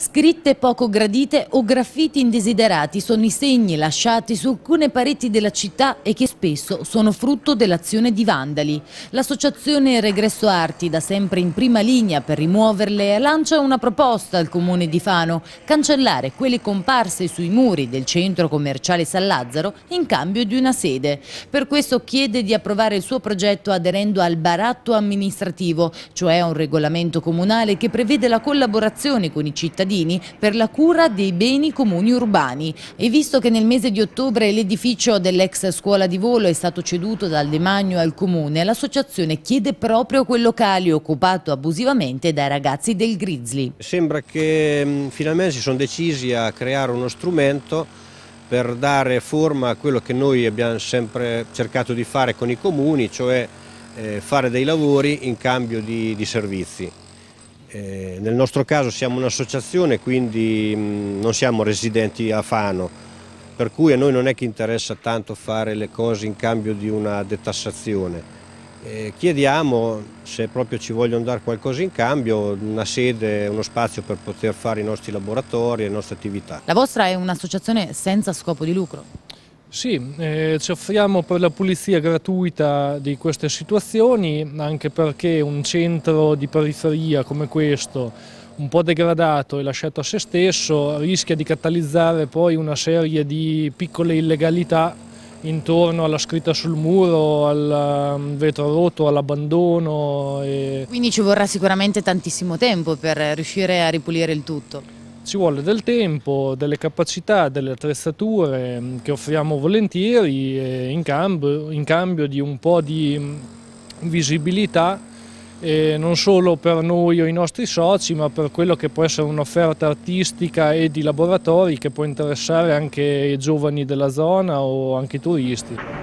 Scritte poco gradite o graffiti indesiderati sono i segni lasciati su alcune pareti della città e che spesso sono frutto dell'azione di vandali. L'associazione Regresso Arti, da sempre in prima linea per rimuoverle, lancia una proposta al comune di Fano, cancellare quelle comparse sui muri del centro commerciale San Lazzaro in cambio di una sede. Per questo chiede di approvare il suo progetto aderendo al baratto amministrativo, cioè a un regolamento comunale che prevede la collaborazione con i cittadini cittadini per la cura dei beni comuni urbani e visto che nel mese di ottobre l'edificio dell'ex scuola di volo è stato ceduto dal demagno al comune, l'associazione chiede proprio quel locale occupato abusivamente dai ragazzi del Grizzly. Sembra che mm, finalmente si sono decisi a creare uno strumento per dare forma a quello che noi abbiamo sempre cercato di fare con i comuni, cioè eh, fare dei lavori in cambio di, di servizi. Eh, nel nostro caso siamo un'associazione, quindi mm, non siamo residenti a Fano, per cui a noi non è che interessa tanto fare le cose in cambio di una detassazione. Eh, chiediamo, se proprio ci vogliono dare qualcosa in cambio, una sede, uno spazio per poter fare i nostri laboratori e le nostre attività. La vostra è un'associazione senza scopo di lucro? Sì, eh, ci offriamo per la pulizia gratuita di queste situazioni, anche perché un centro di periferia come questo, un po' degradato e lasciato a se stesso, rischia di catalizzare poi una serie di piccole illegalità intorno alla scritta sul muro, al mm, vetro rotto, all'abbandono. E... Quindi ci vorrà sicuramente tantissimo tempo per riuscire a ripulire il tutto ci vuole del tempo, delle capacità, delle attrezzature mm, che offriamo volentieri in cambio, in cambio di un po' di mm, visibilità eh, non solo per noi o i nostri soci ma per quello che può essere un'offerta artistica e di laboratori che può interessare anche i giovani della zona o anche i turisti.